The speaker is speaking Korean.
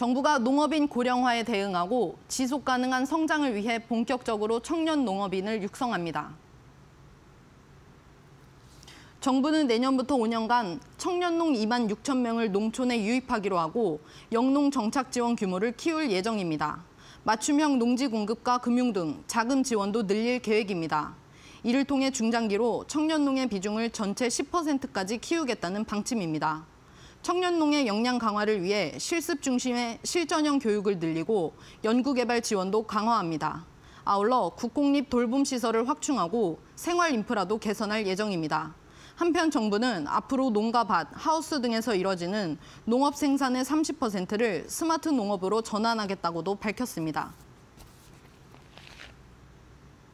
정부가 농업인 고령화에 대응하고 지속 가능한 성장을 위해 본격적으로 청년 농업인을 육성합니다. 정부는 내년부터 5년간 청년농 2만 6천 명을 농촌에 유입하기로 하고 영농 정착 지원 규모를 키울 예정입니다. 맞춤형 농지 공급과 금융 등 자금 지원도 늘릴 계획입니다. 이를 통해 중장기로 청년농의 비중을 전체 10%까지 키우겠다는 방침입니다. 청년농의 역량 강화를 위해 실습 중심의 실전형 교육을 늘리고 연구개발 지원도 강화합니다. 아울러 국공립 돌봄 시설을 확충하고 생활 인프라도 개선할 예정입니다. 한편 정부는 앞으로 농가밭, 하우스 등에서 이뤄지는 농업 생산의 30%를 스마트 농업으로 전환하겠다고도 밝혔습니다.